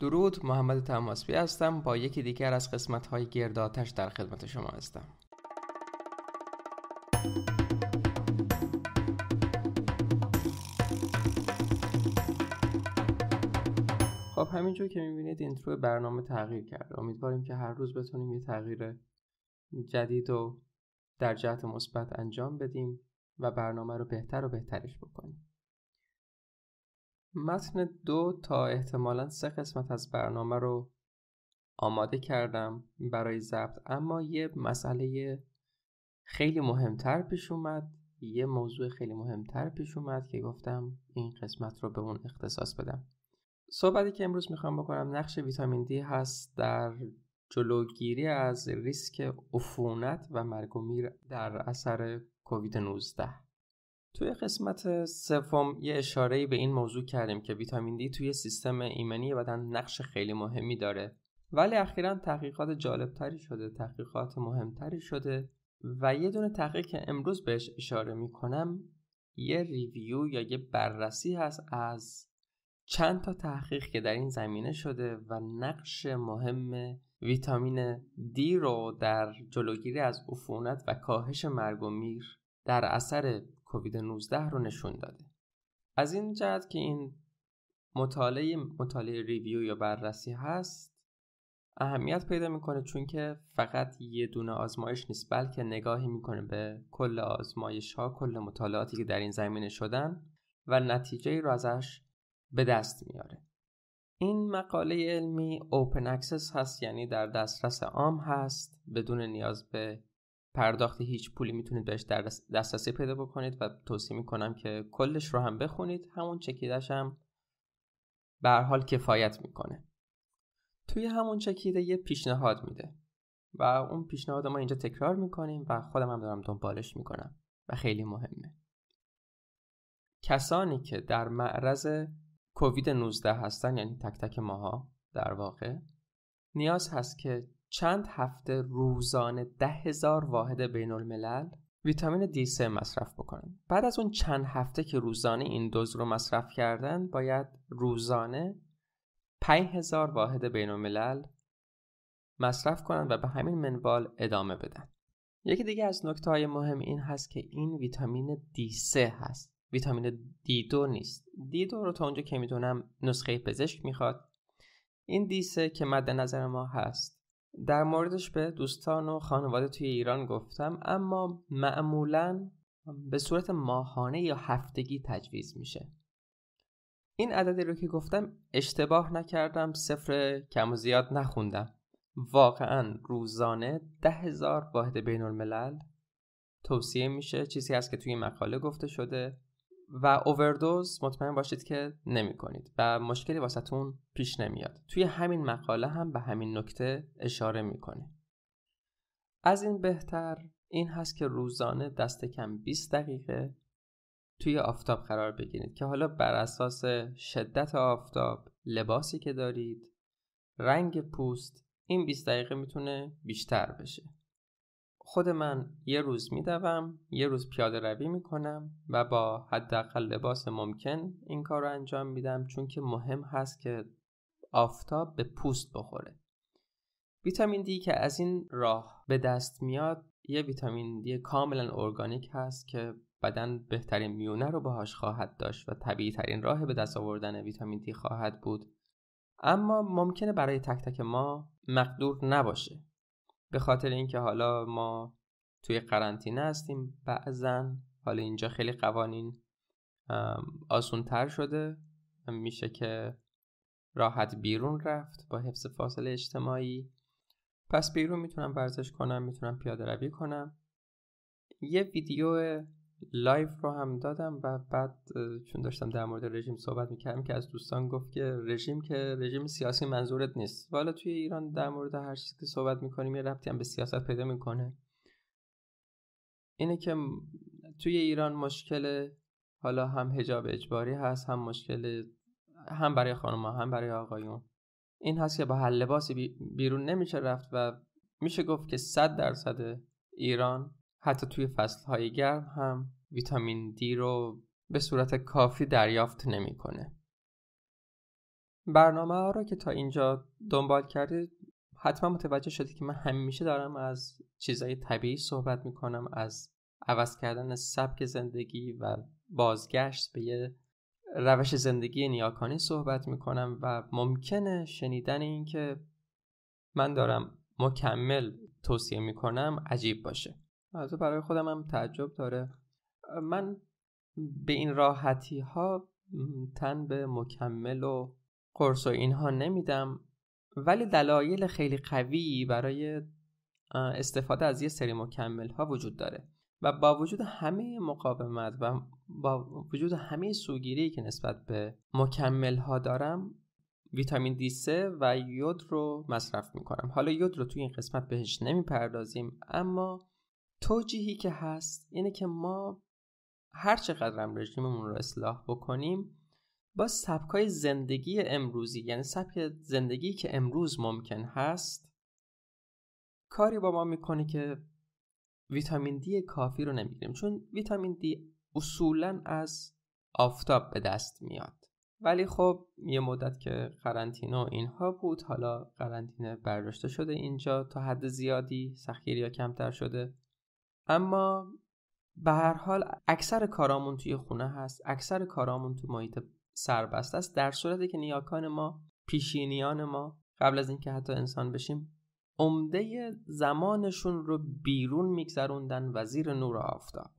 درود محمد تماسبی هستم با یکی دیگر از قسمت های گرداتش در خدمت شما هستم خب همینجور که میبینید اینترو برنامه تغییر کرد امیدواریم که هر روز بتونیم یه تغییر جدید و در جهت مثبت انجام بدیم و برنامه رو بهتر و بهترش بکنیم متن دو تا احتمالا سه قسمت از برنامه رو آماده کردم برای ضبط اما یه مسئله خیلی مهمتر پیش اومد یه موضوع خیلی مهمتر پیش اومد که گفتم این قسمت رو به اون اختصاص بدم صحبتی که امروز میخوام بکنم نقش ویتامین دی هست در جلوگیری از ریسک عفونت و مرگ و در اثر کووید 19 توی قسمت سوم یه اشاره‌ای به این موضوع کردیم که ویتامین دی توی سیستم ایمنی بدن نقش خیلی مهمی داره ولی اخیرا تحقیقات جالبتری شده تحقیقات مهمتری شده و یه دونه تحقیق که امروز بهش اشاره میکنم یه ریویو یا یه بررسی هست از چند تا تحقیق که در این زمینه شده و نقش مهم ویتامین دی رو در جلوگیری از عفونت و کاهش مرگ و میر در اثر کووید 19 رو نشون داده از این جهت که این مطالعه مطالعه ریویو یا بررسی هست اهمیت پیدا میکنه چون که فقط یه دونه آزمایش نیست بلکه نگاهی میکنه به کل آزمایش ها کل مطالعاتی که در این زمینه شدن و نتیجه رو ازش به دست میاره این مقاله علمی اوپن اکسس هست یعنی در دسترس عام هست بدون نیاز به پرداخت هیچ پولی میتونید بهش دسترسی پیدا بکنید و توصیه میکنم که کلش رو هم بخونید همون چکیدش هم به حال کفایت میکنه توی همون چکیده یه پیشنهاد میده و اون پیشنهاد ما اینجا تکرار میکنیم و خودم هم دارم دنبالش میکنم و خیلی مهمه کسانی که در معرض کووید 19 هستن یعنی تک تک ماها در واقع نیاز هست که چند هفته روزانه ده هزار واحد بین الملل ویتامین D3 مصرف بکنن بعد از اون چند هفته که روزانه این دوز رو مصرف کردن باید روزانه 5000 واحد بین الملل مصرف کنن و به همین منوال ادامه بدن یکی دیگه از نکته های مهم این هست که این ویتامین D3 هست ویتامین دی 2 نیست D2 رو تا اونجا که میدونم نسخه پزشک میخواد این D3 که مد نظر ما هست در موردش به دوستان و خانواده توی ایران گفتم اما معمولا به صورت ماهانه یا هفتگی تجویز میشه این عددی رو که گفتم اشتباه نکردم صفر کم و زیاد نخوندم واقعا روزانه ده هزار واحد بین الملل توصیه میشه چیزی هست که توی مقاله گفته شده و اووردوز مطمئن باشید که نمی کنید و مشکلی واسطون پیش نمیاد توی همین مقاله هم به همین نکته اشاره میکنه از این بهتر این هست که روزانه دست کم 20 دقیقه توی آفتاب قرار بگیرید که حالا بر اساس شدت آفتاب لباسی که دارید رنگ پوست این 20 دقیقه میتونه بیشتر بشه خود من یه روز میدوم یه روز پیاده روی میکنم و با حداقل لباس ممکن این کار رو انجام میدم چون که مهم هست که آفتاب به پوست بخوره ویتامین دی که از این راه به دست میاد یه ویتامین دی کاملا ارگانیک هست که بدن بهترین میونه رو باهاش خواهد داشت و طبیعی ترین راه به دست آوردن ویتامین دی خواهد بود اما ممکنه برای تک تک ما مقدور نباشه به خاطر اینکه حالا ما توی قرنطینه هستیم بعضا حالا اینجا خیلی قوانین آسون تر شده میشه که راحت بیرون رفت با حفظ فاصله اجتماعی پس بیرون میتونم ورزش کنم میتونم پیاده روی کنم یه ویدیو لایف رو هم دادم و بعد چون داشتم در مورد رژیم صحبت میکردم که از دوستان گفت که رژیم که رژیم سیاسی منظورت نیست والا توی ایران در مورد هر چیزی که صحبت میکنیم یه ربطی هم به سیاست پیدا میکنه اینه که توی ایران مشکل حالا هم هجاب اجباری هست هم مشکل هم برای خانم هم برای آقایون این هست که با هر لباسی بیرون نمیشه رفت و میشه گفت که صد درصد ایران حتی توی فصلهای گرم هم ویتامین دی رو به صورت کافی دریافت نمیکنه. برنامه ها رو که تا اینجا دنبال کردید حتما متوجه شدید که من همیشه دارم از چیزهای طبیعی صحبت میکنم از عوض کردن سبک زندگی و بازگشت به یه روش زندگی نیاکانی صحبت میکنم و ممکنه شنیدن این که من دارم مکمل توصیه میکنم عجیب باشه از برای خودم هم تعجب داره من به این راحتی ها تن به مکمل و قرص و اینها نمیدم ولی دلایل خیلی قوی برای استفاده از یه سری مکمل ها وجود داره و با وجود همه مقاومت و با وجود همه سوگیری که نسبت به مکمل ها دارم ویتامین دی سه و یود رو مصرف میکنم حالا یود رو توی این قسمت بهش نمیپردازیم اما توجیهی که هست اینه که ما هر چقدر هم رژیممون رو اصلاح بکنیم با سبکای زندگی امروزی یعنی سبک زندگی که امروز ممکن هست کاری با ما میکنه که ویتامین دی کافی رو نمیگیریم چون ویتامین دی اصولا از آفتاب به دست میاد ولی خب یه مدت که قرنطینه و اینها بود حالا قرنطینه برداشته شده اینجا تا حد زیادی سختگیری یا کمتر شده اما به هر حال اکثر کارامون توی خونه هست اکثر کارامون تو محیط سربست است در صورتی که نیاکان ما پیشینیان ما قبل از اینکه حتی انسان بشیم عمده زمانشون رو بیرون میگذروندن وزیر نور آفتاب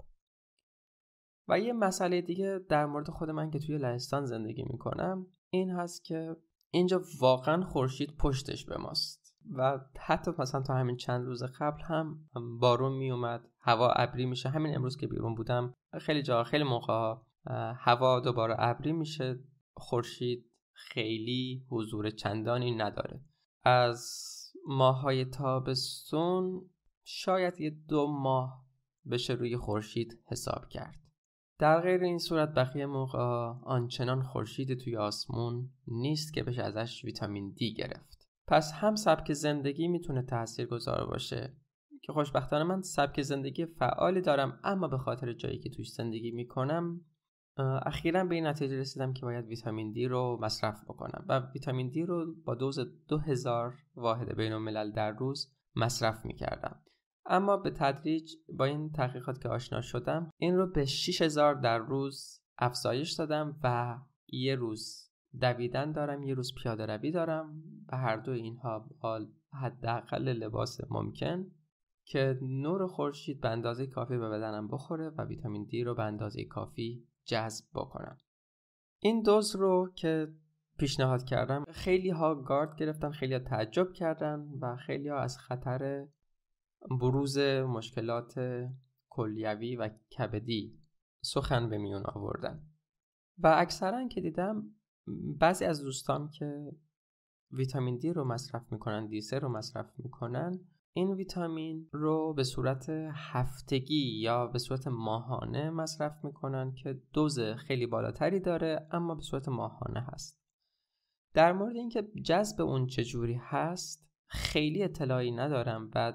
و یه مسئله دیگه در مورد خود من که توی لهستان زندگی میکنم این هست که اینجا واقعا خورشید پشتش به ماست و حتی مثلا تا همین چند روز قبل هم بارون اومد هوا ابری میشه همین امروز که بیرون بودم خیلی جا خیلی موقع هوا دوباره ابری میشه خورشید خیلی حضور چندانی نداره از ماهای تابستون شاید یه دو ماه بشه روی خورشید حساب کرد در غیر این صورت بقیه موقع آنچنان خورشید توی آسمون نیست که بشه ازش ویتامین دی گرفت پس هم سبک زندگی میتونه گذار باشه که خوشبختانه من سبک زندگی فعالی دارم اما به خاطر جایی که توش زندگی میکنم اخیرا به این نتیجه رسیدم که باید ویتامین دی رو مصرف بکنم و ویتامین دی رو با دوز 2000 واحد بین ملل در روز مصرف میکردم اما به تدریج با این تحقیقات که آشنا شدم این رو به 6000 در روز افزایش دادم و یه روز دویدن دارم یه روز پیاده روی دارم و هر دو اینها با حداقل لباس ممکن که نور خورشید به اندازه کافی به بدنم بخوره و ویتامین دی رو به اندازه کافی جذب بکنم این دوز رو که پیشنهاد کردم خیلی ها گارد گرفتن خیلی ها تعجب کردن و خیلی ها از خطر بروز مشکلات کلیوی و کبدی سخن به میون آوردن و اکثرا که دیدم بعضی از دوستان که ویتامین دی رو مصرف میکنن دی رو مصرف میکنن این ویتامین رو به صورت هفتگی یا به صورت ماهانه مصرف میکنن که دوز خیلی بالاتری داره اما به صورت ماهانه هست در مورد اینکه جذب اون چجوری هست خیلی اطلاعی ندارم و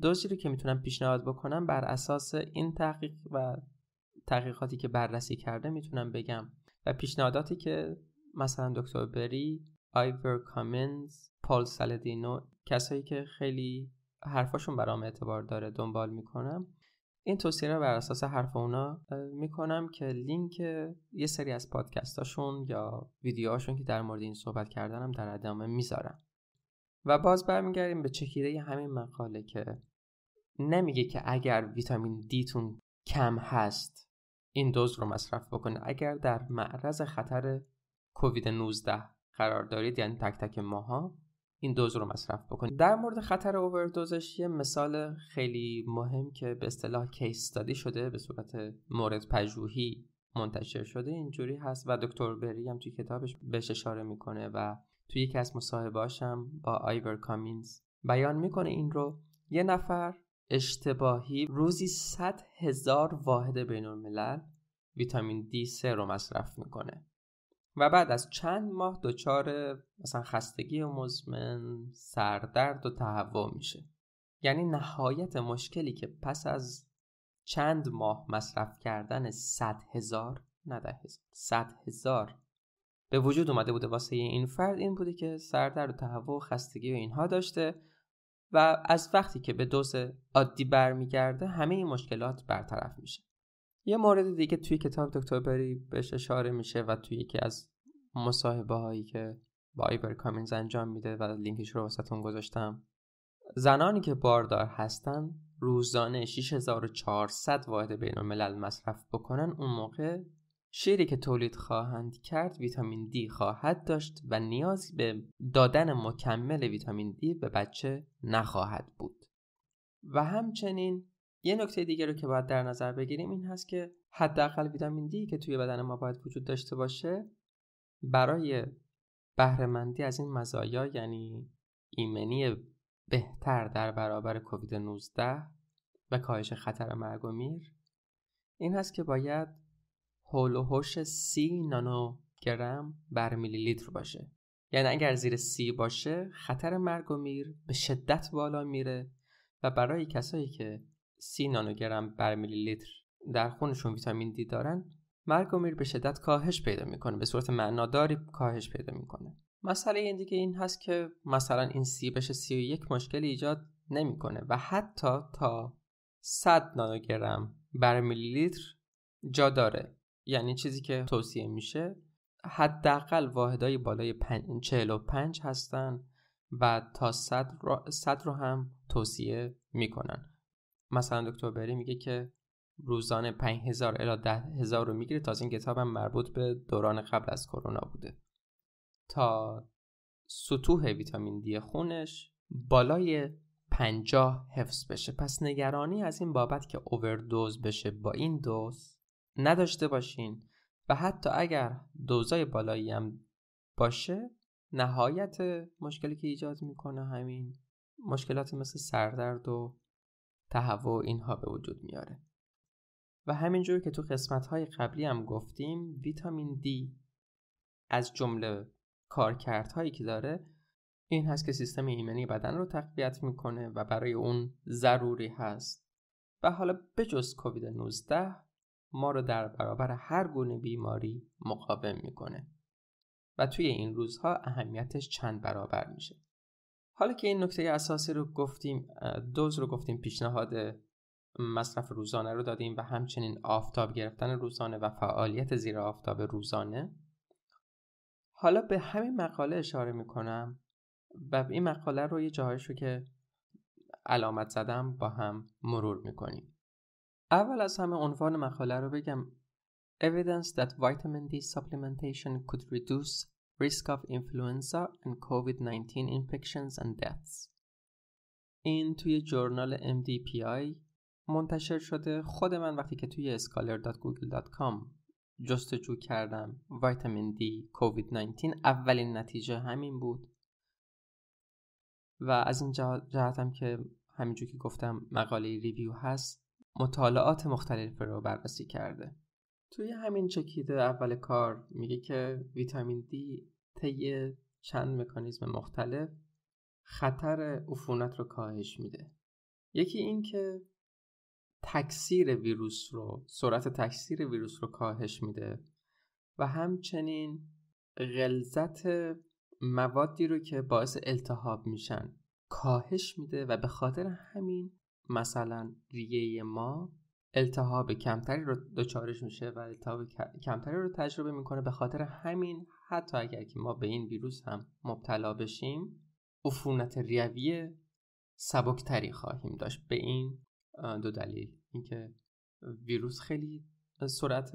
دوزی رو که میتونم پیشنهاد بکنم بر اساس این تحقیق و تحقیقاتی که بررسی کرده میتونم بگم و پیشنهاداتی که مثلا دکتر بری آیور کامنز پال سالدینو کسایی که خیلی حرفاشون برام اعتبار داره دنبال میکنم این توصیه رو بر اساس حرف اونا میکنم که لینک یه سری از پادکستاشون یا ویدیوهاشون که در مورد این صحبت کردنم در ادامه میذارم و باز برمیگردیم به چکیده همین مقاله که نمیگه که اگر ویتامین دیتون کم هست این دوز رو مصرف بکنه اگر در معرض خطر کووید 19 قرار دارید یعنی تک تک ماها این دوز رو مصرف بکنید در مورد خطر اووردوزش یه مثال خیلی مهم که به اصطلاح کیس استادی شده به صورت مورد پژوهی منتشر شده اینجوری هست و دکتر بری هم توی کتابش بهش اشاره میکنه و توی یکی از مصاحبه‌هاش هم با آیور کامینز بیان میکنه این رو یه نفر اشتباهی روزی 100 هزار واحد بین ویتامین دی 3 رو مصرف میکنه و بعد از چند ماه دچار مثلا خستگی و مزمن سردرد و تهوع میشه یعنی نهایت مشکلی که پس از چند ماه مصرف کردن صد هزار نه هزار صد هزار به وجود اومده بوده واسه این فرد این بوده که سردرد و تهوع و خستگی و اینها داشته و از وقتی که به دوز عادی برمیگرده همه این مشکلات برطرف میشه یه مورد دیگه توی کتاب دکتر بری بهش اشاره میشه و توی یکی از مصاحبه هایی که با ایبر کامینز انجام میده و لینکش رو واسهتون گذاشتم زنانی که باردار هستن روزانه 6400 واحد بین الملل مصرف بکنن اون موقع شیری که تولید خواهند کرد ویتامین دی خواهد داشت و نیازی به دادن مکمل ویتامین دی به بچه نخواهد بود و همچنین یه نکته دیگه رو که باید در نظر بگیریم این هست که حداقل ویتامین دی که توی بدن ما باید وجود داشته باشه برای بهرهمندی از این مزایا یعنی ایمنی بهتر در برابر کووید 19 و کاهش خطر مرگ و میر این هست که باید هول و هوش سی نانوگرم بر میلی لیتر باشه یعنی اگر زیر سی باشه خطر مرگ و میر به شدت بالا میره و برای کسایی که 30 نانوگرم بر میلی لیتر در خونشون ویتامین دی دارن مرگومیر به شدت کاهش پیدا میکنه به صورت معناداری کاهش پیدا میکنه مسئله این دیگه این هست که مثلا این سی بشه سی و یک مشکلی ایجاد نمیکنه و حتی تا 100 نانوگرم بر میلی لیتر جا داره یعنی چیزی که توصیه میشه حداقل واحدهای بالای 45 هستن و تا 100 رو, رو هم توصیه میکنن مثلا دکتر بری میگه که روزانه 5000 الی 10000 رو میگیره تا این کتابم هم مربوط به دوران قبل از کرونا بوده تا سطوح ویتامین دی خونش بالای 50 حفظ بشه پس نگرانی از این بابت که اووردوز بشه با این دوز نداشته باشین و حتی اگر دوزای بالایی هم باشه نهایت مشکلی که ایجاد میکنه همین مشکلاتی مثل سردرد و تهوع اینها به وجود میاره و همینجور که تو قسمت های قبلی هم گفتیم ویتامین دی از جمله کارکردهایی که داره این هست که سیستم ایمنی بدن رو تقویت میکنه و برای اون ضروری هست و حالا بجز کووید 19 ما رو در برابر هر گونه بیماری مقاوم میکنه و توی این روزها اهمیتش چند برابر میشه حالا که این نکته اساسی رو گفتیم دوز رو گفتیم پیشنهاد مصرف روزانه رو دادیم و همچنین آفتاب گرفتن روزانه و فعالیت زیر آفتاب روزانه حالا به همین مقاله اشاره میکنم و این مقاله رو یه جاهایش رو که علامت زدم با هم مرور میکنیم اول از همه عنوان مقاله رو بگم Evidence that vitamin D supplementation could reduce risk of influenza and COVID-19 infections and deaths. این توی جورنال MDPI منتشر شده خود من وقتی که توی scholar.google.com جستجو کردم ویتامین دی کووید 19 اولین نتیجه همین بود و از این هم که همینجور که گفتم مقاله ریویو هست مطالعات مختلف رو بررسی کرده توی همین چکیده اول کار میگه که ویتامین دی طی چند مکانیزم مختلف خطر عفونت رو کاهش میده یکی این که تکثیر ویروس رو سرعت تکثیر ویروس رو کاهش میده و همچنین غلظت موادی رو که باعث التهاب میشن کاهش میده و به خاطر همین مثلا ریه ما التهاب کمتری رو دچارش میشه و التهاب کمتری رو تجربه میکنه به خاطر همین حتی اگر که ما به این ویروس هم مبتلا بشیم عفونت ریوی سبکتری خواهیم داشت به این دو دلیل اینکه ویروس خیلی سرعت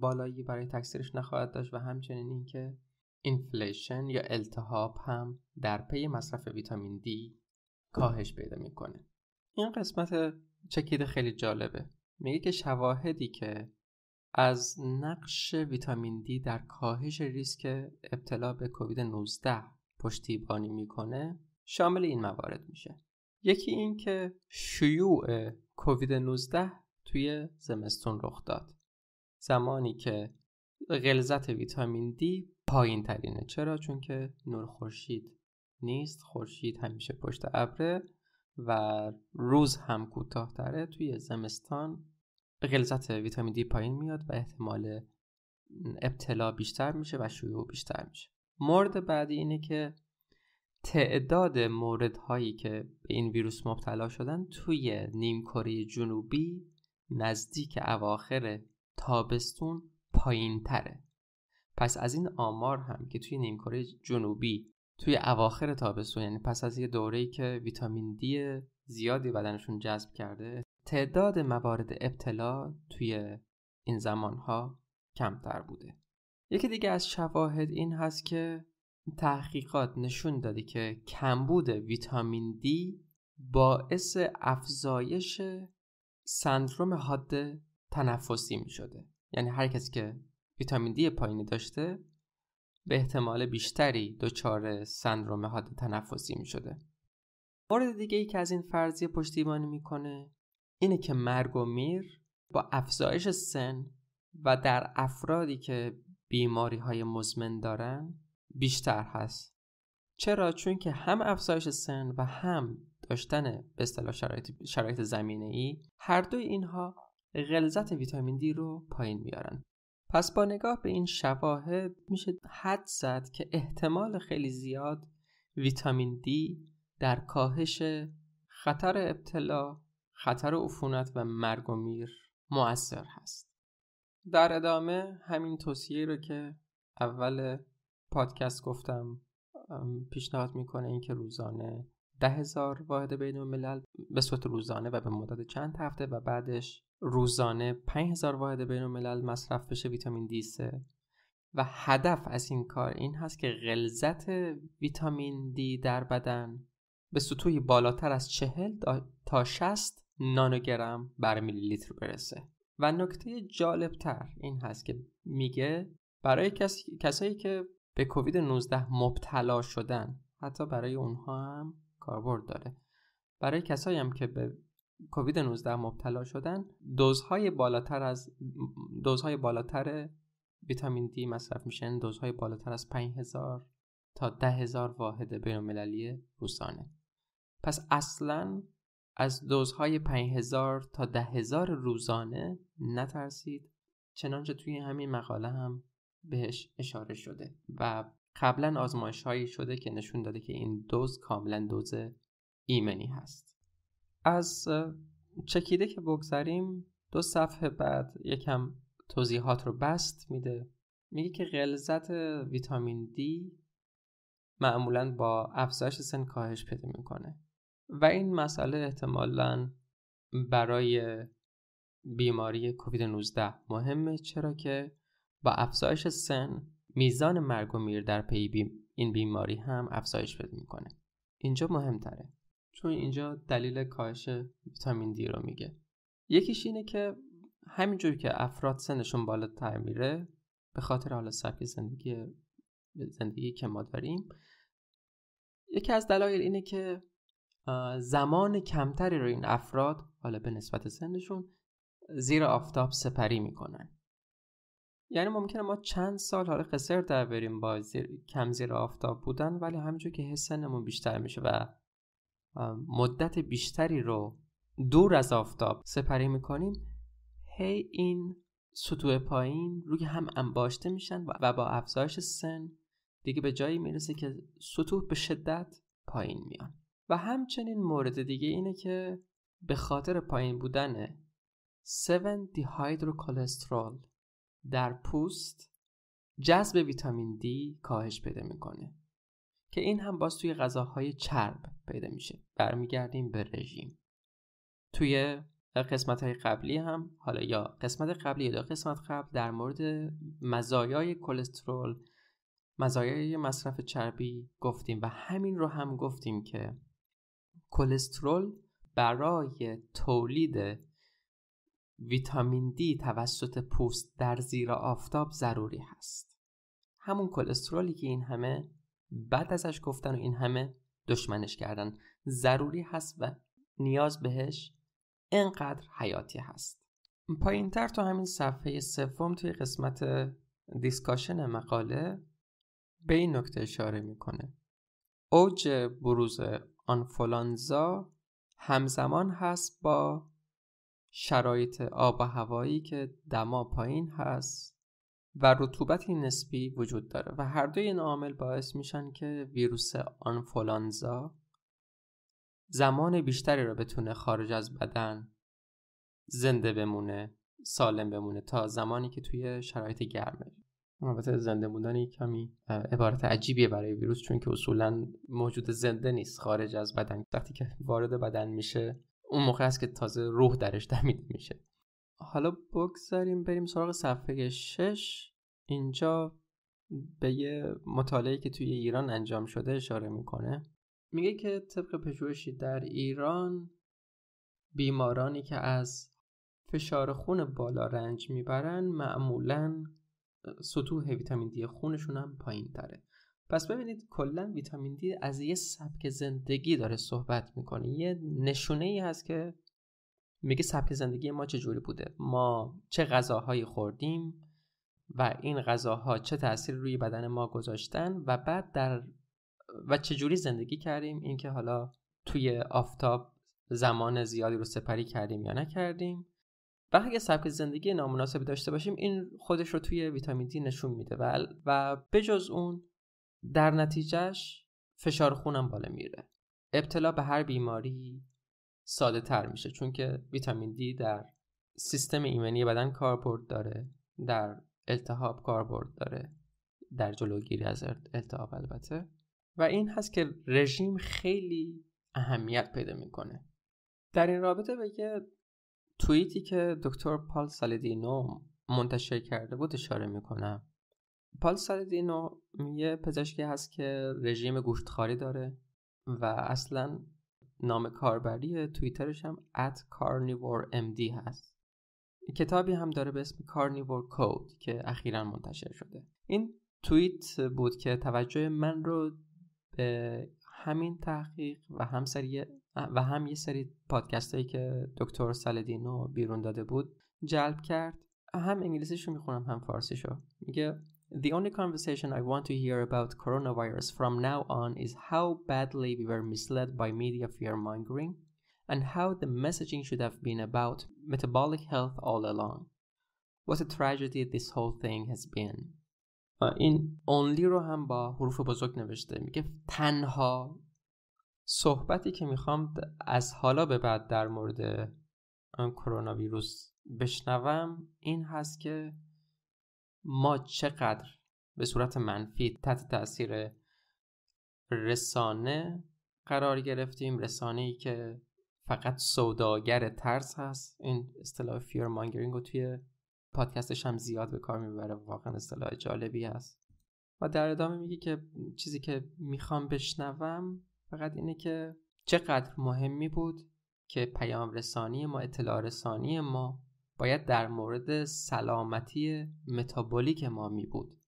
بالایی برای تکثیرش نخواهد داشت و همچنین اینکه اینفلیشن یا التهاب هم در پی مصرف ویتامین دی کاهش پیدا میکنه این قسمت چکیده خیلی جالبه میگه که شواهدی که از نقش ویتامین دی در کاهش ریسک ابتلا به کووید 19 پشتیبانی میکنه شامل این موارد میشه یکی این که شیوع کووید 19 توی زمستون رخ داد زمانی که غلظت ویتامین دی پایین ترینه چرا چون که نور خورشید نیست خورشید همیشه پشت ابره و روز هم کوتاهتره توی زمستان غلظت ویتامین دی پایین میاد و احتمال ابتلا بیشتر میشه و شیوع بیشتر میشه مورد بعدی اینه که تعداد موردهایی که به این ویروس مبتلا شدن توی کره جنوبی نزدیک اواخر تابستون پایین تره پس از این آمار هم که توی کره جنوبی توی اواخر تابستون یعنی پس از یه دوره‌ای که ویتامین دی زیادی بدنشون جذب کرده تعداد موارد ابتلا توی این زمانها کمتر بوده یکی دیگه از شواهد این هست که تحقیقات نشون داده که کمبود ویتامین دی باعث افزایش سندروم حاد تنفسی می شده یعنی هر کسی که ویتامین دی پایینی داشته به احتمال بیشتری دچار سندروم حاد تنفسی می شده مورد دیگه ای که از این فرضیه پشتیبانی میکنه اینه که مرگ و میر با افزایش سن و در افرادی که بیماری های مزمن دارن بیشتر هست چرا چون که هم افزایش سن و هم داشتن به اصطلاح شرایط, شرایط زمینه ای هر دوی اینها غلظت ویتامین دی رو پایین میارن پس با نگاه به این شواهد میشه حد زد که احتمال خیلی زیاد ویتامین دی در کاهش خطر ابتلا خطر عفونت و مرگ و میر مؤثر هست در ادامه همین توصیه رو که اول پادکست گفتم پیشنهاد میکنه اینکه روزانه ده هزار واحد بین الملل به صورت روزانه و به مدت چند هفته و بعدش روزانه 5000 واحد بین الملل مصرف بشه ویتامین دی سه و هدف از این کار این هست که غلظت ویتامین دی در بدن به سطوحی بالاتر از چهل تا 60 نانوگرم بر میلی لیتر برسه و نکته جالب تر این هست که میگه برای کس... کسایی که به کووید 19 مبتلا شدن حتی برای اونها هم کاربرد داره برای کسایی هم که به کووید 19 مبتلا شدن دوزهای بالاتر از دوزهای بالاتر ویتامین دی مصرف میشن یعنی دوزهای بالاتر از 5000 تا 10000 واحد بین‌المللی روزانه پس اصلا از دوزهای 5000 تا هزار روزانه نترسید چنانچه توی همین مقاله هم بهش اشاره شده و قبلا آزمایش هایی شده که نشون داده که این دوز کاملا دوز ایمنی هست از چکیده که بگذریم دو صفحه بعد یکم توضیحات رو بست میده میگه که غلظت ویتامین دی معمولا با افزایش سن کاهش پیدا میکنه و این مسئله احتمالا برای بیماری کووید 19 مهمه چرا که با افزایش سن میزان مرگ و میر در پی این بیماری هم افزایش پیدا میکنه اینجا مهمتره چون اینجا دلیل کاهش ویتامین دی رو میگه یکیش اینه که همینجور که افراد سنشون بالاتر میره به خاطر حالا سبک زندگی زندگی که ما داریم یکی از دلایل اینه که زمان کمتری رو این افراد حالا به نسبت سنشون زیر آفتاب سپری میکنن یعنی ممکنه ما چند سال حالا قصر در بریم با کم زیر آفتاب بودن ولی همینجور که سنمون بیشتر میشه و مدت بیشتری رو دور از آفتاب سپری میکنیم هی این سطوح پایین روی هم انباشته میشن و با افزایش سن دیگه به جایی میرسه که سطوح به شدت پایین میان و همچنین مورد دیگه اینه که به خاطر پایین بودن 7 دیهایدروکلسترول در پوست جذب ویتامین D کاهش پیدا میکنه که این هم باز توی غذاهای چرب پیدا میشه برمیگردیم به رژیم توی قسمت های قبلی هم حالا یا قسمت قبلی یا قسمت قبل در مورد مزایای کلسترول مزایای مصرف چربی گفتیم و همین رو هم گفتیم که کلسترول برای تولید ویتامین دی توسط پوست در زیر آفتاب ضروری هست همون کلسترولی که این همه بعد ازش گفتن و این همه دشمنش کردن ضروری هست و نیاز بهش انقدر حیاتی هست پایین تر تو همین صفحه سوم توی قسمت دیسکاشن مقاله به این نکته اشاره میکنه اوج بروز آنفولانزا همزمان هست با شرایط آب و هوایی که دما پایین هست و رطوبتی نسبی وجود داره و هر دوی این عامل باعث میشن که ویروس آنفولانزا زمان بیشتری را بتونه خارج از بدن زنده بمونه سالم بمونه تا زمانی که توی شرایط گرمه البته زنده موندن کمی عبارت عجیبیه برای ویروس چون که اصولا موجود زنده نیست خارج از بدن وقتی که وارد بدن میشه اون موقع است که تازه روح درش دمید میشه حالا بگذاریم بریم سراغ صفحه 6 اینجا به یه مطالعه که توی ایران انجام شده اشاره میکنه میگه که طبق پژوهشی در ایران بیمارانی که از فشار خون بالا رنج میبرن معمولا سطوح ویتامین دی خونشون هم پایین تره پس ببینید کلا ویتامین دی از یه سبک زندگی داره صحبت میکنه یه نشونه ای هست که میگه سبک زندگی ما چه جوری بوده ما چه غذاهایی خوردیم و این غذاها چه تاثیر روی بدن ما گذاشتن و بعد در و چجوری زندگی کردیم اینکه حالا توی آفتاب زمان زیادی رو سپری کردیم یا نکردیم و اگه سبک زندگی نامناسبی داشته باشیم این خودش رو توی ویتامین دی نشون میده و و بجز اون در نتیجهش فشار خونم بالا میره ابتلا به هر بیماری ساده تر میشه چون که ویتامین دی در سیستم ایمنی بدن کاربرد داره در التهاب کاربرد داره در جلوگیری از التهاب البته و این هست که رژیم خیلی اهمیت پیدا میکنه در این رابطه به توییتی که دکتر پال سالدینو منتشر کرده بود اشاره میکنم پال سالدینو یه پزشکی هست که رژیم گوشتخواری داره و اصلا نام کاربری توییترش هم at هست کتابی هم داره به اسم کارنیور کود که اخیرا منتشر شده این توییت بود که توجه من رو به همین تحقیق و همسری و هم یه سری پادکست هایی که دکتر سالدینو بیرون داده بود جلب کرد هم انگلیسیشو میخونم هم فارسیشو میگه The only conversation I want to hear about coronavirus from now on is how badly we were misled by media fear mongering and how the messaging should have been about metabolic health all along. What a tragedy this whole thing has been. این only رو هم با حروف بزرگ نوشته میگه تنها صحبتی که میخوام از حالا به بعد در مورد کرونا ویروس بشنوم این هست که ما چقدر به صورت منفی تحت تاثیر رسانه قرار گرفتیم رسانه ای که فقط سوداگر ترس هست این اصطلاح فیر مانگرینگ رو توی پادکستش هم زیاد به کار میبره واقعا اصطلاح جالبی هست و در ادامه میگه که چیزی که میخوام بشنوم فقط اینه که چقدر مهمی بود که پیام رسانی ما اطلاع رسانی ما باید در مورد سلامتی متابولیک ما می بود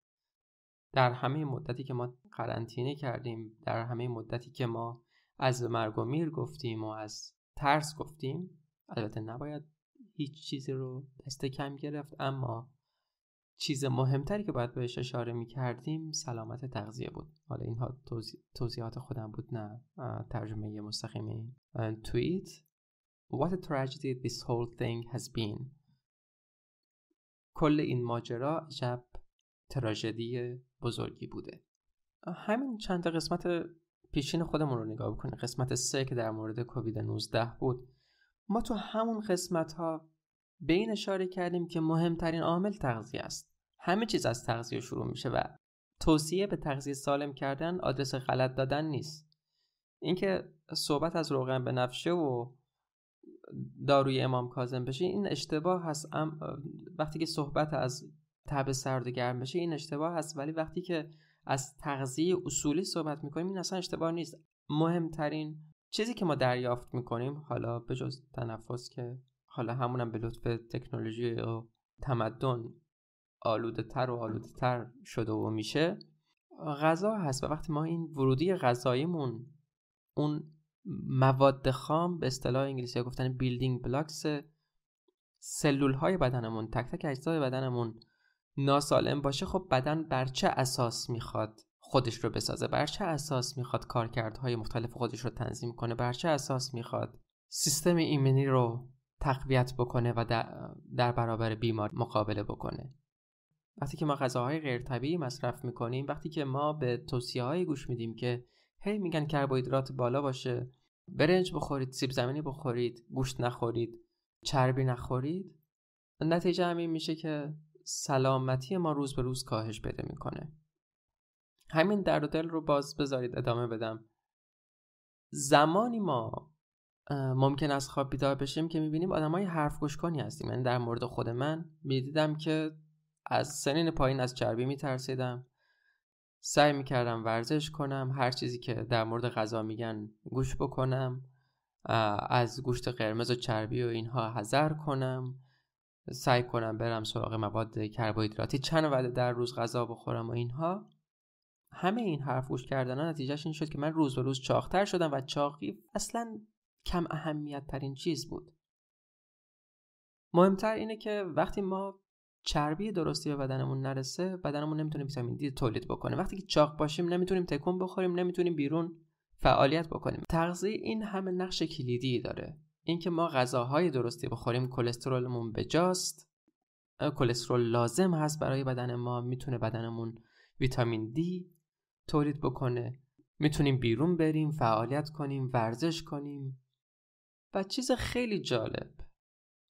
در همه مدتی که ما قرنطینه کردیم در همه مدتی که ما از مرگ و میر گفتیم و از ترس گفتیم البته نباید هیچ چیزی رو دست کم گرفت اما چیز مهمتری که باید بهش اشاره می کردیم سلامت تغذیه بود حالا اینها توضیح... توضیحات خودم بود نه ترجمه مستقیم توییت What a tragedy this whole thing has been کل این ماجرا جب تراژدی بزرگی بوده همین چند قسمت پیشین خودمون رو نگاه بکنیم قسمت سه که در مورد کووید 19 بود ما تو همون قسمت ها به این اشاره کردیم که مهمترین عامل تغذیه است همه چیز از تغذیه شروع میشه و توصیه به تغذیه سالم کردن آدرس غلط دادن نیست اینکه صحبت از روغن به نفشه و داروی امام کازم بشه این اشتباه هست وقتی که صحبت از تب سرد و گرم بشه این اشتباه هست ولی وقتی که از تغذیه اصولی صحبت میکنیم این اصلا اشتباه نیست مهمترین چیزی که ما دریافت میکنیم حالا به جز تنفس که حالا همونم به لطف تکنولوژی و تمدن آلوده تر و آلوده تر شده و میشه غذا هست و وقتی ما این ورودی غذاییمون اون مواد خام به اصطلاح انگلیسی گفتن بیلدینگ بلاکس سلول های بدنمون تک تک اجزای بدنمون ناسالم باشه خب بدن بر چه اساس میخواد خودش رو بسازه بر چه اساس میخواد کارکردهای مختلف خودش رو تنظیم کنه بر چه اساس میخواد سیستم ایمنی رو تقویت بکنه و در برابر بیمار مقابله بکنه وقتی که ما غذاهای غیر طبیعی مصرف میکنیم وقتی که ما به توصیه های گوش میدیم که هی میگن کربوهیدرات بالا باشه برنج بخورید سیب زمینی بخورید گوشت نخورید چربی نخورید نتیجه همین میشه که سلامتی ما روز به روز کاهش پیدا میکنه همین درد و دل رو باز بذارید ادامه بدم زمانی ما ممکن است خواب بیدار بشیم که میبینیم آدم های حرف گوش کنی هستیم یعنی در مورد خود من میدیدم که از سنین پایین از چربی میترسیدم سعی میکردم ورزش کنم هر چیزی که در مورد غذا میگن گوش بکنم از گوشت قرمز و چربی و اینها حذر کنم سعی کنم برم سراغ مواد کربوهیدراتی چند وعده در روز غذا بخورم و اینها همه این حرف گوش کردن ها نتیجهش این شد که من روز به روز چاقتر شدم و چاقی اصلا کم اهمیت ترین چیز بود مهمتر اینه که وقتی ما چربی درستی به بدنمون نرسه بدنمون نمیتونه ویتامین دی تولید بکنه وقتی که چاق باشیم نمیتونیم تکون بخوریم نمیتونیم بیرون فعالیت بکنیم تغذیه این همه نقش کلیدی داره اینکه ما غذاهای درستی بخوریم کلسترولمون بجاست کلسترول لازم هست برای بدن ما میتونه بدنمون ویتامین دی تولید بکنه میتونیم بیرون بریم فعالیت کنیم ورزش کنیم و چیز خیلی جالب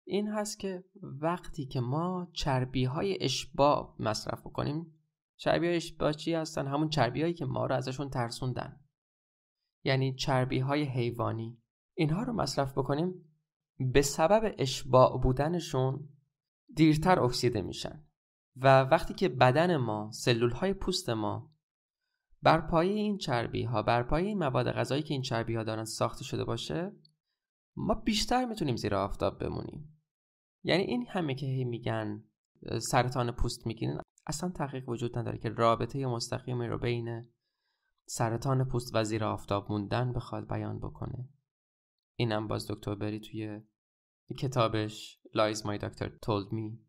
این هست که وقتی که ما چربی های اشباع مصرف بکنیم چربی های اشباع چی هستن همون چربی هایی که ما رو ازشون ترسوندن یعنی چربی های حیوانی اینها رو مصرف بکنیم به سبب اشباع بودنشون دیرتر اکسیده میشن و وقتی که بدن ما سلول های پوست ما بر پایه این چربی ها بر پایه این مواد غذایی که این چربی ها دارن ساخته شده باشه ما بیشتر میتونیم زیر آفتاب بمونیم یعنی این همه که هی میگن سرطان پوست میگیرن اصلا تحقیق وجود نداره که رابطه مستقیمی رو بین سرطان پوست و زیر آفتاب موندن بخواد بیان بکنه اینم باز دکتر بری توی کتابش لایز مای دکتر تولد می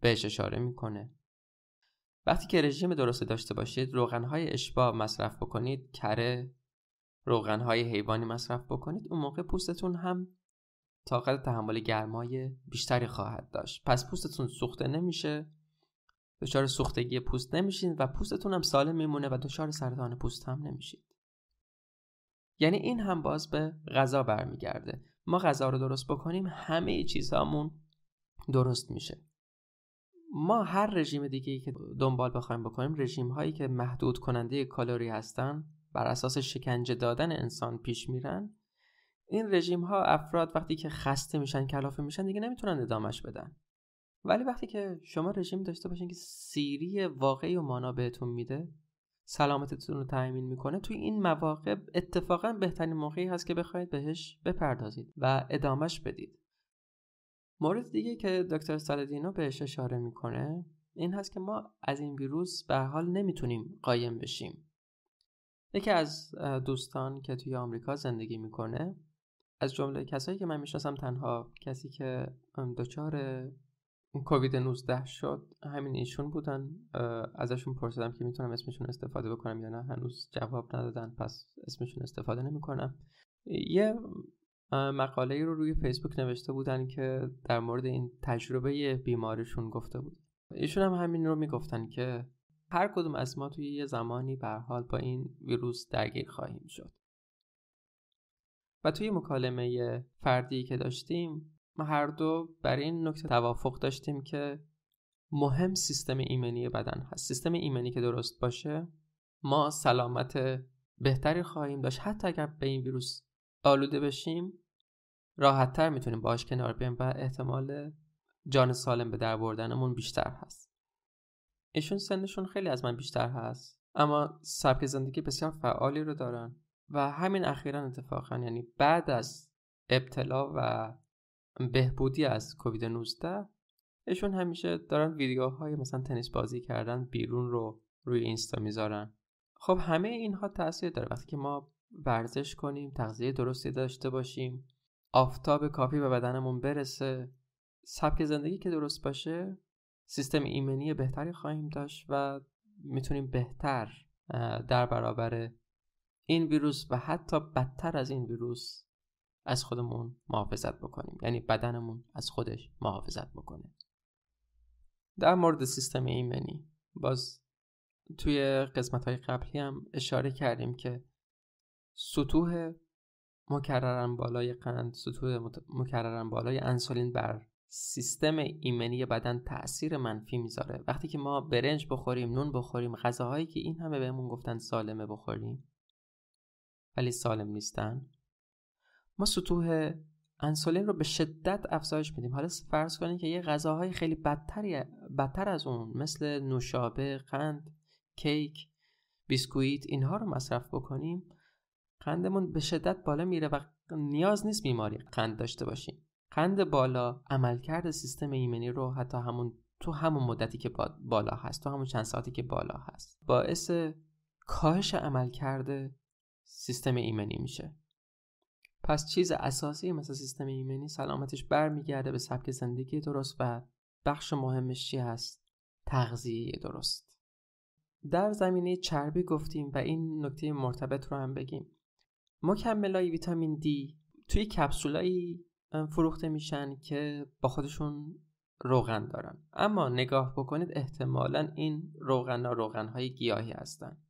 بهش اشاره میکنه وقتی که رژیم درست داشته باشید روغنهای اشبا مصرف بکنید کره روغنهای حیوانی مصرف بکنید اون موقع پوستتون هم طاقت تحمل گرمای بیشتری خواهد داشت پس پوستتون سوخته نمیشه دچار سوختگی پوست نمیشین و پوستتون هم سالم میمونه و دچار سرطان پوست هم نمیشید یعنی این هم باز به غذا برمیگرده ما غذا رو درست بکنیم همه چیزهامون درست میشه ما هر رژیم دیگه که دنبال بخوایم بکنیم رژیم هایی که محدود کننده کالری هستن بر اساس شکنجه دادن انسان پیش میرن این رژیم ها افراد وقتی که خسته میشن کلافه میشن دیگه نمیتونن ادامش بدن ولی وقتی که شما رژیم داشته باشین که سیری واقعی و مانا بهتون میده سلامتتون رو تعمین میکنه توی این مواقع اتفاقا بهترین موقعی هست که بخواید بهش بپردازید و ادامش بدید مورد دیگه که دکتر سالدینو بهش اشاره میکنه این هست که ما از این ویروس به حال نمیتونیم قایم بشیم یکی از دوستان که توی آمریکا زندگی میکنه از جمله کسایی که من میشناسم تنها کسی که دچار کووید 19 شد همین ایشون بودن ازشون پرسیدم که میتونم اسمشون استفاده بکنم یا نه هنوز جواب ندادن پس اسمشون استفاده نمیکنم یه مقاله رو روی فیسبوک نوشته بودن که در مورد این تجربه بیمارشون گفته بود ایشون هم همین رو میگفتن که هر کدوم از ما توی یه زمانی به حال با این ویروس درگیر خواهیم شد و توی مکالمه فردی که داشتیم ما هر دو بر این نکته توافق داشتیم که مهم سیستم ایمنی بدن هست سیستم ایمنی که درست باشه ما سلامت بهتری خواهیم داشت حتی اگر به این ویروس آلوده بشیم راحتتر میتونیم باش کنار بیایم و احتمال جان سالم به در بردنمون بیشتر هست ایشون سنشون خیلی از من بیشتر هست اما سبک زندگی بسیار فعالی رو دارن و همین اخیرا اتفاقا یعنی بعد از ابتلا و بهبودی از کووید 19 اشون همیشه دارن ویدیوهای مثلا تنیس بازی کردن بیرون رو روی اینستا میذارن خب همه اینها تاثیر داره وقتی که ما ورزش کنیم تغذیه درستی داشته باشیم آفتاب کافی به بدنمون برسه سبک زندگی که درست باشه سیستم ایمنی بهتری خواهیم داشت و میتونیم بهتر در برابر این ویروس و حتی بدتر از این ویروس از خودمون محافظت بکنیم یعنی بدنمون از خودش محافظت بکنه در مورد سیستم ایمنی باز توی قسمت های قبلی هم اشاره کردیم که سطوح مکررن بالای قند سطوح مکررن بالای انسولین بر سیستم ایمنی بدن تاثیر منفی میذاره وقتی که ما برنج بخوریم نون بخوریم غذاهایی که این همه بهمون گفتن سالمه بخوریم ولی سالم نیستن ما سطوح انسولین رو به شدت افزایش میدیم حالا فرض کنید که یه غذاهای خیلی بدتری بدتر از اون مثل نوشابه قند کیک بیسکویت اینها رو مصرف بکنیم قندمون به شدت بالا میره و نیاز نیست بیماری قند داشته باشیم قند بالا عملکرد سیستم ایمنی رو حتی همون تو همون مدتی که بالا هست تو همون چند ساعتی که بالا هست باعث کاهش عملکرد سیستم ایمنی میشه پس چیز اساسی مثل سیستم ایمنی سلامتش برمیگرده به سبک زندگی درست و بخش مهمش چی هست تغذیه درست در زمینه چربی گفتیم و این نکته مرتبط رو هم بگیم مکملای ویتامین دی توی کپسولهایی فروخته میشن که با خودشون روغن دارن اما نگاه بکنید احتمالا این روغن ها روغن های گیاهی هستند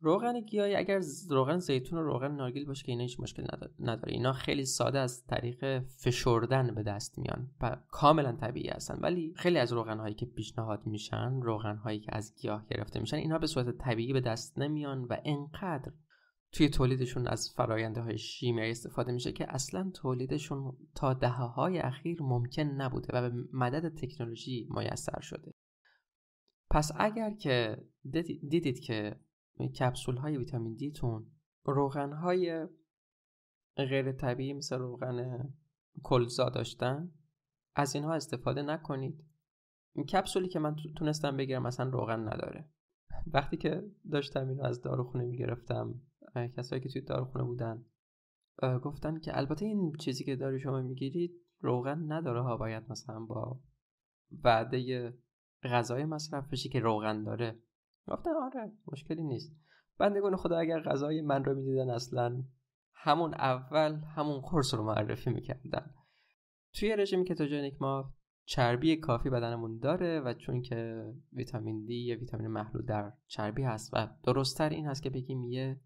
روغن گیاهی اگر روغن زیتون و روغن نارگیل باشه که اینا هیچ مشکل نداره اینا خیلی ساده از طریق فشردن به دست میان و کاملا طبیعی هستن ولی خیلی از روغن هایی که پیشنهاد میشن روغن هایی که از گیاه گرفته میشن اینها به صورت طبیعی به دست نمیان و انقدر توی تولیدشون از فراینده های شیمیایی استفاده میشه که اصلا تولیدشون تا دهه های اخیر ممکن نبوده و به مدد تکنولوژی میسر شده پس اگر که دیدید که کپسول های ویتامین دی تون روغن های غیر طبیعی مثل روغن کلزا داشتن از اینها استفاده نکنید این کپسولی که من تونستم بگیرم مثلا روغن نداره وقتی که داشتم اینو از داروخونه میگرفتم کسایی که توی داروخونه بودن گفتن که البته این چیزی که داری شما میگیرید روغن نداره ها باید مثلا با وعده غذای مصرف بشه که روغن داره گفتن آره مشکلی نیست بندگان خدا اگر غذای من رو میدیدن اصلا همون اول همون قرص رو معرفی میکردن توی رژیم کتوژنیک ما چربی کافی بدنمون داره و چون که ویتامین دی یا ویتامین محلول در چربی هست و درستتر این هست که بگیم یه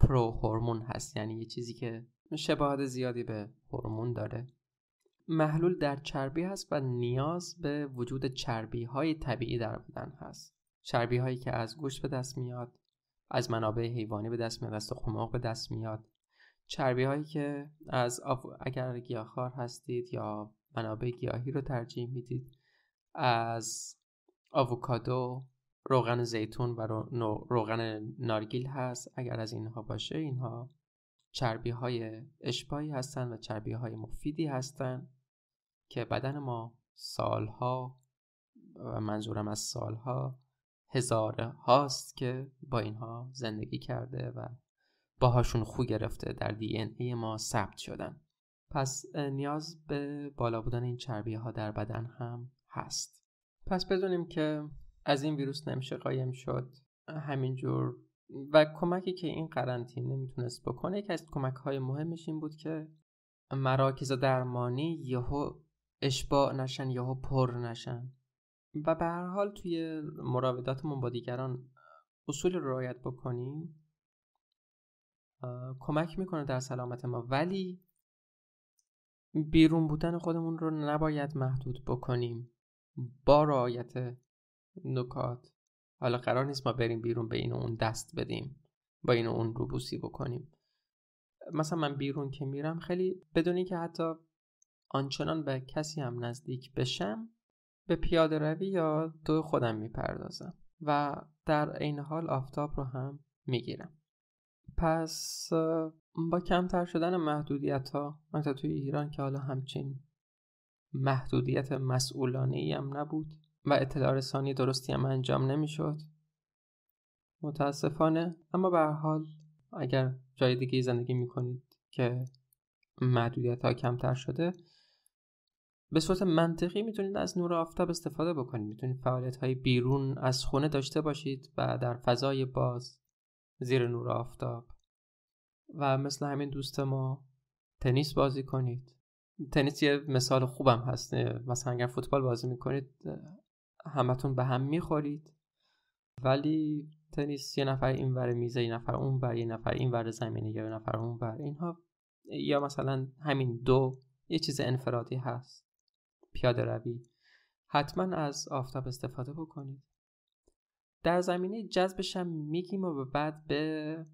پرو هورمون هست یعنی یه چیزی که شباهت زیادی به هورمون داره محلول در چربی هست و نیاز به وجود چربی های طبیعی در بدن هست چربی هایی که از گوشت به دست میاد از منابع حیوانی به دست میاد از تخمق به دست میاد چربی هایی که از اگر گیاهخوار هستید یا منابع گیاهی رو ترجیح میدید از آووکادو روغن زیتون و روغن نارگیل هست اگر از اینها باشه اینها چربی های اشبایی هستند و چربی های مفیدی هستند که بدن ما سالها و منظورم از سالها هزاره هاست که با اینها زندگی کرده و باهاشون خو گرفته در دی این ای ما ثبت شدن پس نیاز به بالا بودن این چربی ها در بدن هم هست پس بدونیم که از این ویروس نمیشه قایم شد همینجور و کمکی که این قرنطینه میتونست بکنه یکی از کمک های مهمش این بود که مراکز درمانی یهو اشباع نشن یهو پر نشن و به هر حال توی مراوداتمون با دیگران اصول رو رعایت بکنیم کمک میکنه در سلامت ما ولی بیرون بودن خودمون رو نباید محدود بکنیم با رعایت نکات حالا قرار نیست ما بریم بیرون به این و اون دست بدیم با این و اون روبوسی بکنیم مثلا من بیرون که میرم خیلی بدونی که حتی آنچنان به کسی هم نزدیک بشم به پیاده روی یا دو خودم میپردازم و در عین حال آفتاب رو هم میگیرم پس با کمتر شدن محدودیت ها مثلا توی ایران که حالا همچین محدودیت مسئولانه ای هم نبود و اطلاع رسانی درستی هم انجام نمیشد متاسفانه اما به حال اگر جای دیگه زندگی میکنید که محدودیت ها کمتر شده به صورت منطقی میتونید از نور آفتاب استفاده بکنید میتونید فعالیت های بیرون از خونه داشته باشید و در فضای باز زیر نور آفتاب و مثل همین دوست ما تنیس بازی کنید تنیس یه مثال خوبم هست مثلا اگر فوتبال بازی میکنید همتون به هم میخورید ولی تنیس یه نفر این ور میزه یه نفر اون بر یه نفر این ور زمینه یه نفر اون بر اینها یا مثلا همین دو یه چیز انفرادی هست پیاده روی حتما از آفتاب استفاده بکنید در زمینه جذبش هم میگیم و به بعد به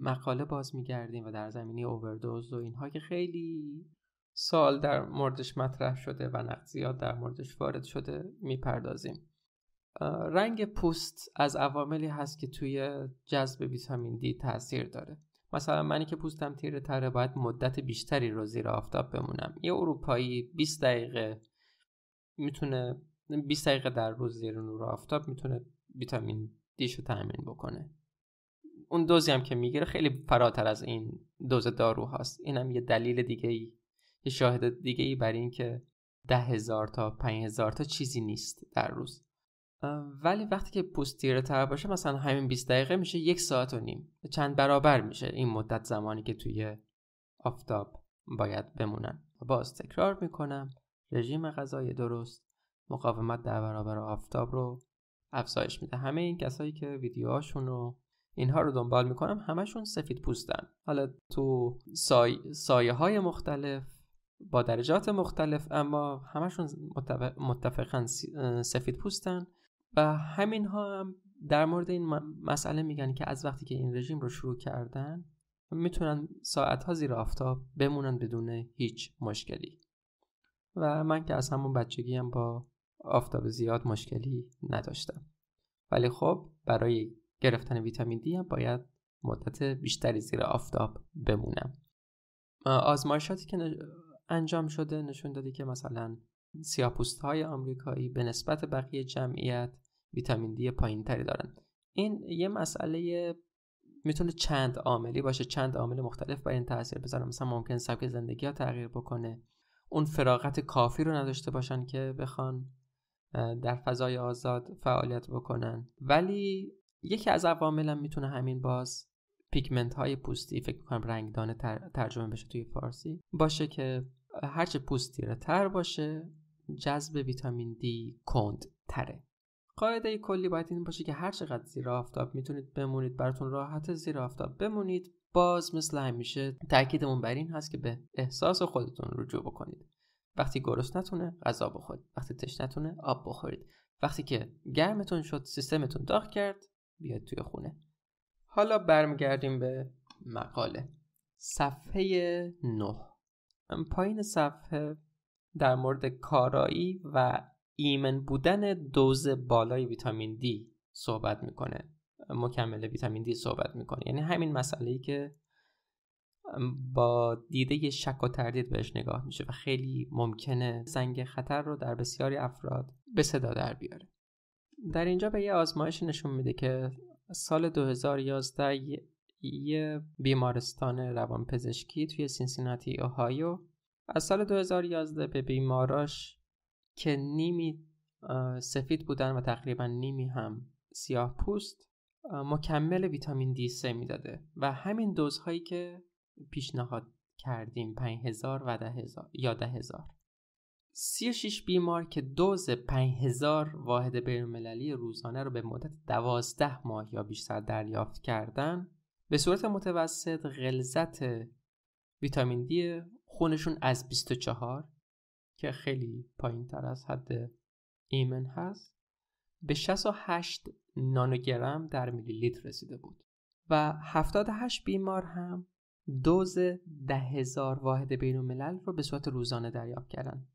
مقاله باز میگردیم و در زمینه اووردوز و اینها که خیلی سال در موردش مطرح شده و نقد در موردش وارد شده میپردازیم رنگ پوست از عواملی هست که توی جذب ویتامین دی تاثیر داره مثلا منی که پوستم تیره تره باید مدت بیشتری رو زیر آفتاب بمونم یه اروپایی 20 دقیقه میتونه 20 دقیقه در روز زیر نور آفتاب میتونه ویتامین دیش رو تامین بکنه اون دوزی هم که میگیره خیلی فراتر از این دوز دارو هاست اینم یه دلیل دیگه ای یه شاهد دیگه ای بر این که ده هزار تا پنج هزار تا چیزی نیست در روز ولی وقتی که پوستیره تر باشه مثلا همین 20 دقیقه میشه یک ساعت و نیم چند برابر میشه این مدت زمانی که توی آفتاب باید بمونن باز تکرار میکنم رژیم غذای درست مقاومت در برابر آفتاب رو افزایش میده همه این کسایی که ویدیوهاشون رو اینها رو دنبال میکنم همشون سفید پوستن حالا تو سای... سایه های مختلف با درجات مختلف اما همشون متفقا سفید پوستن و همین ها هم در مورد این مسئله میگن که از وقتی که این رژیم رو شروع کردن میتونن ساعت ها زیر آفتاب بمونن بدون هیچ مشکلی و من که از همون بچگی هم با آفتاب زیاد مشکلی نداشتم ولی خب برای گرفتن ویتامین دی هم باید مدت بیشتری زیر آفتاب بمونم آزمایشاتی که انجام شده نشون دادی که مثلا سیاپوست های آمریکایی به نسبت بقیه جمعیت ویتامین دی پایین تری دارن این یه مسئله میتونه چند عاملی باشه چند عامل مختلف بر این تاثیر بذاره مثلا ممکن سبک زندگی ها تغییر بکنه اون فراغت کافی رو نداشته باشن که بخوان در فضای آزاد فعالیت بکنن ولی یکی از عوامل هم میتونه همین باز پیگمنت های پوستی فکر میکنم رنگدانه ترجمه بشه توی فارسی باشه که هرچه پوست تیره تر باشه جذب ویتامین دی کند تره قاعده کلی باید این باشه که هر چقدر زیر آفتاب میتونید بمونید براتون راحت زیر آفتاب بمونید باز مثل همیشه تاکیدمون بر این هست که به احساس خودتون رجوع بکنید وقتی نتونه غذا بخورید وقتی نتونه آب بخورید وقتی که گرمتون شد سیستمتون داغ کرد بیاد توی خونه حالا برمیگردیم به مقاله صفحه 9 پایین صفحه در مورد کارایی و ایمن بودن دوز بالای ویتامین دی صحبت میکنه مکمل ویتامین دی صحبت میکنه یعنی همین مسئله ای که با دیده شک و تردید بهش نگاه میشه و خیلی ممکنه زنگ خطر رو در بسیاری افراد به صدا در بیاره در اینجا به یه آزمایش نشون میده که سال 2011 یه بیمارستان روانپزشکی توی سینسیناتی اوهایو از سال 2011 به بیماراش که نیمی سفید بودن و تقریبا نیمی هم سیاه پوست مکمل ویتامین دی 3 میداده و همین دوزهایی که پیشنهاد کردیم 5000 و 10000 یا 10000 36 بیمار که دوز 5000 واحد بین‌المللی روزانه رو به مدت 12 ماه یا بیشتر دریافت کردن به صورت متوسط غلظت ویتامین دی خونشون از 24 که خیلی پایین تر از حد ایمن هست به 68 نانوگرم در میلی لیتر رسیده بود و 78 بیمار هم دوز ده هزار واحد بین رو به صورت روزانه دریافت کردن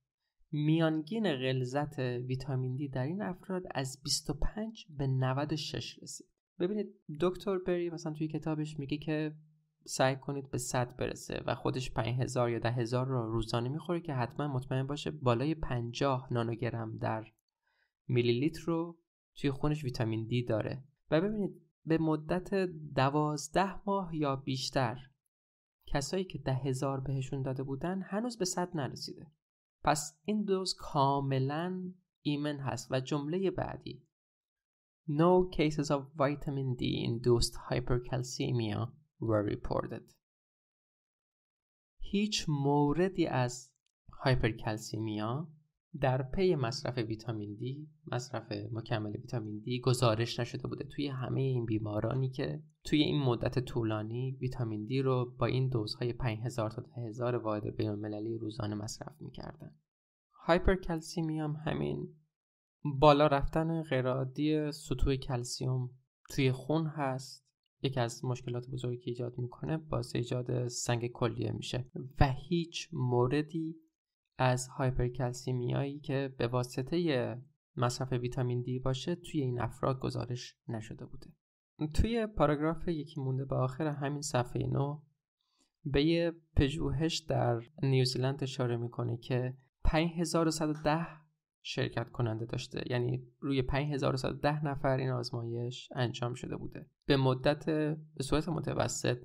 میانگین غلظت ویتامین دی در این افراد از 25 به 96 رسید ببینید دکتر بری مثلا توی کتابش میگه که سعی کنید به 100 برسه و خودش 5000 یا هزار رو روزانه میخوره که حتما مطمئن باشه بالای 50 نانوگرم در میلی لیتر رو توی خونش ویتامین دی داره و ببینید به مدت دوازده ماه یا بیشتر کسایی که ده هزار بهشون داده بودن هنوز به صد نرسیده پس این دوز کاملا ایمن هست و جمله بعدی No cases of vitamin D induced hypercalcemia هیچ موردی از هایپرکلسیمیا در پی مصرف ویتامین دی مصرف مکمل ویتامین دی گزارش نشده بوده توی همه این بیمارانی که توی این مدت طولانی ویتامین دی رو با این دوزهای 5000 تا 10000 واحد بین‌المللی روزانه مصرف میکردن هایپرکلسیمیام همین بالا رفتن غیرادی سطوح کلسیوم توی خون هست یکی از مشکلات بزرگی که ایجاد میکنه باعث ایجاد سنگ کلیه میشه و هیچ موردی از هایپرکلسیمیایی که به واسطه مصرف ویتامین دی باشه توی این افراد گزارش نشده بوده توی پاراگراف یکی مونده به آخر همین صفحه نو به یه پژوهش در نیوزیلند اشاره میکنه که 5110 شرکت کننده داشته یعنی روی 5110 نفر این آزمایش انجام شده بوده به مدت به صورت متوسط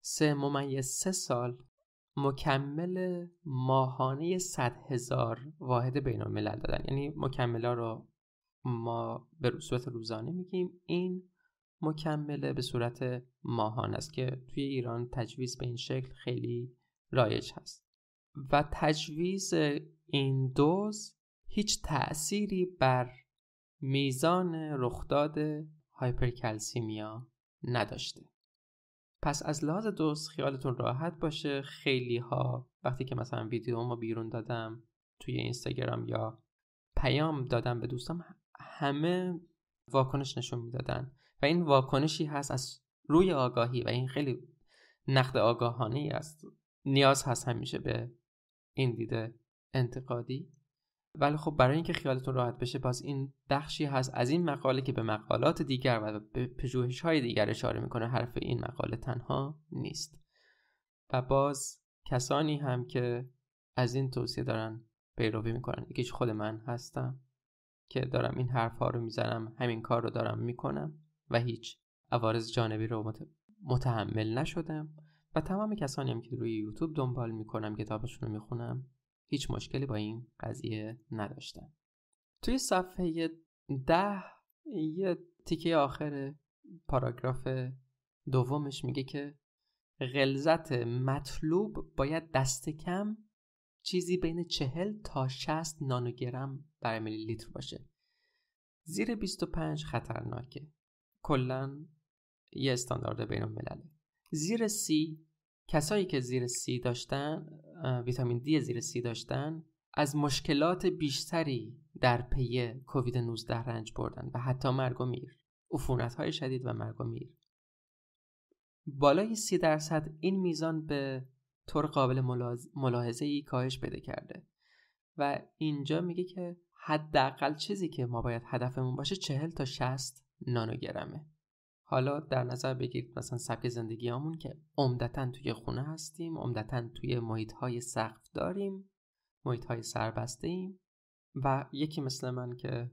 سه ممیز سه سال مکمل ماهانه 100 هزار واحد بین الملل دادن یعنی ها رو ما به صورت روزانه میگیم این مکمله به صورت ماهان است که توی ایران تجویز به این شکل خیلی رایج هست و تجویز این دوز هیچ تأثیری بر میزان رخداد هایپرکلسیمیا نداشته پس از لحاظ دوست خیالتون راحت باشه خیلی ها وقتی که مثلا ویدیو ما بیرون دادم توی اینستاگرام یا پیام دادم به دوستم همه واکنش نشون میدادن و این واکنشی هست از روی آگاهی و این خیلی نقد آگاهانه است نیاز هست همیشه به این دیده انتقادی ولی خب برای اینکه خیالتون راحت بشه باز این بخشی هست از این مقاله که به مقالات دیگر و به پژوهش های دیگر اشاره میکنه حرف این مقاله تنها نیست و باز کسانی هم که از این توصیه دارن پیروی میکنن یکیش خود من هستم که دارم این حرف ها رو میزنم همین کار رو دارم میکنم و هیچ عوارض جانبی رو متحمل نشدم و تمام کسانی هم که روی یوتیوب دنبال میکنم کتابشون رو میخونم هیچ مشکلی با این قضیه نداشتن توی صفحه ده یه تیکه آخر پاراگراف دومش میگه که غلظت مطلوب باید دست کم چیزی بین چهل تا 60 نانوگرم بر میلی لیتر باشه زیر 25 خطرناکه کلا یه استاندارد بین الملله زیر سی کسایی که زیر سی داشتن ویتامین دی زیر سی داشتن از مشکلات بیشتری در پی کووید 19 رنج بردن و حتی مرگ و میر افونت های شدید و مرگ و میر بالای سی درصد این میزان به طور قابل ملاحظه ای کاهش پیدا کرده و اینجا میگه که حداقل چیزی که ما باید هدفمون باشه چهل تا 60 نانوگرمه حالا در نظر بگیرید مثلا سبک همون که عمدتا توی خونه هستیم عمدتا توی محیط های سقف داریم محیط های سربسته ایم و یکی مثل من که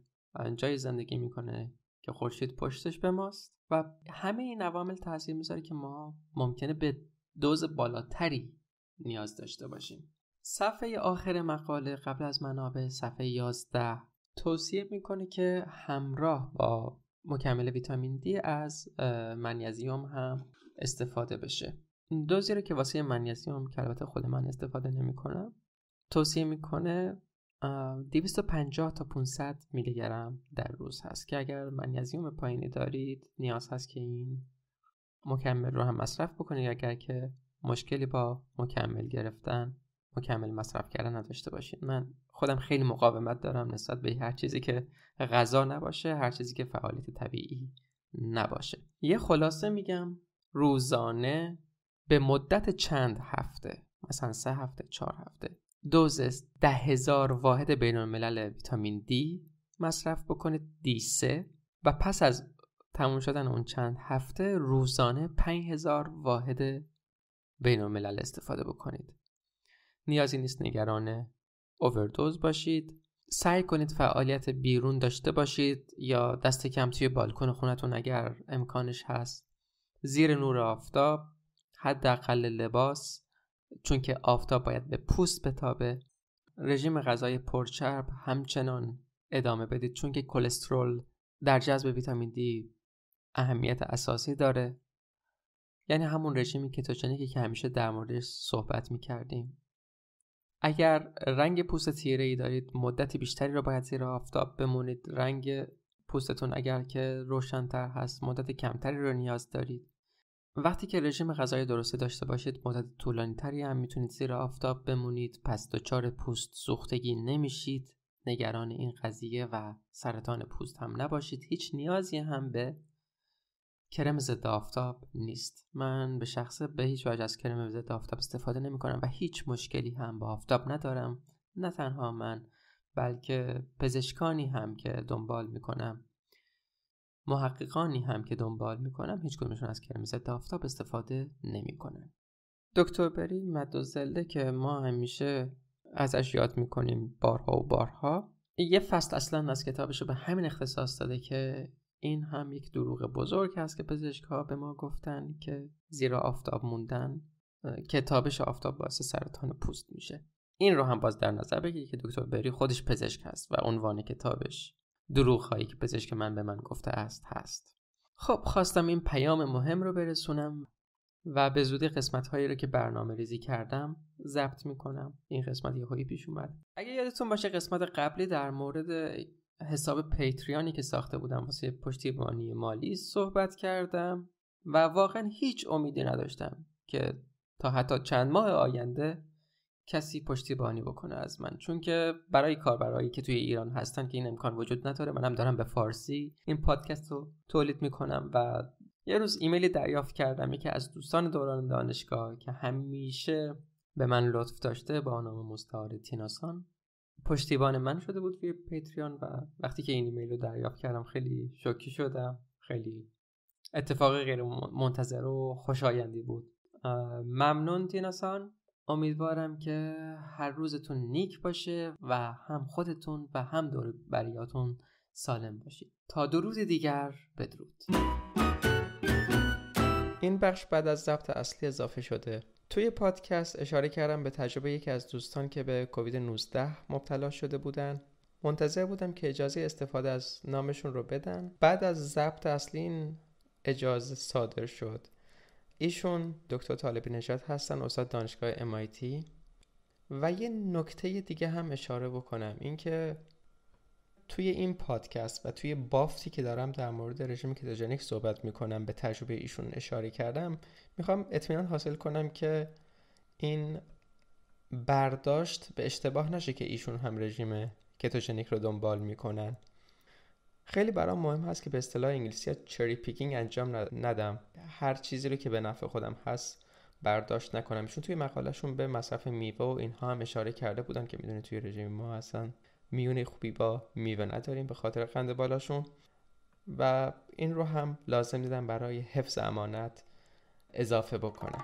جای زندگی میکنه که خورشید پشتش به ماست و همه این عوامل تاثیر میذاره که ما ممکنه به دوز بالاتری نیاز داشته باشیم صفحه آخر مقاله قبل از منابع صفحه 11 توصیه میکنه که همراه با مکمل ویتامین دی از منیزیم هم استفاده بشه دوزی رو که واسه منیزیم که البته خود من استفاده نمیکنم توصیه میکنه 250 تا 500 میلی گرم در روز هست که اگر منیزیم پایینی دارید نیاز هست که این مکمل رو هم مصرف بکنید اگر که مشکلی با مکمل گرفتن مکمل مصرف کردن نداشته باشید من خودم خیلی مقاومت دارم نسبت به هر چیزی که غذا نباشه هر چیزی که فعالیت طبیعی نباشه یه خلاصه میگم روزانه به مدت چند هفته مثلا سه هفته چهار هفته دوز ده هزار واحد بین الملل ویتامین دی مصرف بکنید D3 و پس از تموم شدن اون چند هفته روزانه 5000 واحد بین الملل استفاده بکنید نیازی نیست نگران اووردوز باشید سعی کنید فعالیت بیرون داشته باشید یا دست کم توی بالکن خونتون اگر امکانش هست زیر نور آفتاب حداقل لباس چون که آفتاب باید به پوست بتابه رژیم غذای پرچرب همچنان ادامه بدید چون که کلسترول در جذب ویتامین دی اهمیت اساسی داره یعنی همون رژیمی کتوجنیکی که همیشه در موردش صحبت می کردیم اگر رنگ پوست تیره ای دارید مدتی بیشتری را باید زیر آفتاب بمونید رنگ پوستتون اگر که روشنتر هست مدت کمتری رو نیاز دارید وقتی که رژیم غذایی درسته داشته باشید مدت طولانی تری هم میتونید زیر آفتاب بمونید پس دچار پوست سوختگی نمیشید نگران این قضیه و سرطان پوست هم نباشید هیچ نیازی هم به کرم ضد آفتاب نیست من به شخص به هیچ وجه از کرم ضد آفتاب استفاده نمی کنم و هیچ مشکلی هم با آفتاب ندارم نه تنها من بلکه پزشکانی هم که دنبال می کنم محققانی هم که دنبال می کنم هیچ کدومشون از کرم ضد آفتاب استفاده کنه. دکتر بری مد و که ما همیشه ازش یاد میکنیم بارها و بارها یه فصل اصلا از کتابش رو به همین اختصاص داده که این هم یک دروغ بزرگ هست که پزشک ها به ما گفتن که زیرا آفتاب موندن کتابش آفتاب باعث سرطان پوست میشه این رو هم باز در نظر بگیرید که دکتر بری خودش پزشک هست و عنوان کتابش دروغ هایی که پزشک من به من گفته است هست خب خواستم این پیام مهم رو برسونم و به زودی قسمت هایی رو که برنامه ریزی کردم ضبط میکنم این قسمت یه پیش اومد اگه یادتون باشه قسمت قبلی در مورد حساب پیتریانی که ساخته بودم واسه پشتیبانی مالی صحبت کردم و واقعا هیچ امیدی نداشتم که تا حتی چند ماه آینده کسی پشتیبانی بکنه از من چون که برای کاربرایی که توی ایران هستن که این امکان وجود نداره منم دارم به فارسی این پادکست رو تولید میکنم و یه روز ایمیلی دریافت کردم یکی از دوستان دوران دانشگاه که همیشه به من لطف داشته با نام مستعار تیناسان پشتیبان من شده بود توی پیتریان و وقتی که این ایمیل رو دریافت کردم خیلی شوکی شدم خیلی اتفاق غیر منتظر و خوشایندی بود ممنون تیناسان امیدوارم که هر روزتون نیک باشه و هم خودتون و هم دور بریاتون سالم باشید تا دو روز دیگر بدرود این بخش بعد از ضبط اصلی اضافه شده توی پادکست اشاره کردم به تجربه یکی از دوستان که به کووید 19 مبتلا شده بودن منتظر بودم که اجازه استفاده از نامشون رو بدن بعد از ضبط اصلی این اجازه صادر شد ایشون دکتر طالبی نجات هستن استاد دانشگاه MIT و یه نکته دیگه هم اشاره بکنم اینکه توی این پادکست و توی بافتی که دارم در مورد رژیم کتوژنیک صحبت میکنم به تجربه ایشون اشاره کردم میخوام اطمینان حاصل کنم که این برداشت به اشتباه نشه که ایشون هم رژیم کتوژنیک رو دنبال میکنن خیلی برام مهم هست که به اصطلاح انگلیسی چری پیکینگ انجام ندم هر چیزی رو که به نفع خودم هست برداشت نکنم چون توی مقالهشون به مصرف میوه و اینها هم اشاره کرده بودن که میدونی توی رژیم ما هستن میونه خوبی با میوه نداریم به خاطر قند بالاشون و این رو هم لازم دیدم برای حفظ امانت اضافه بکنم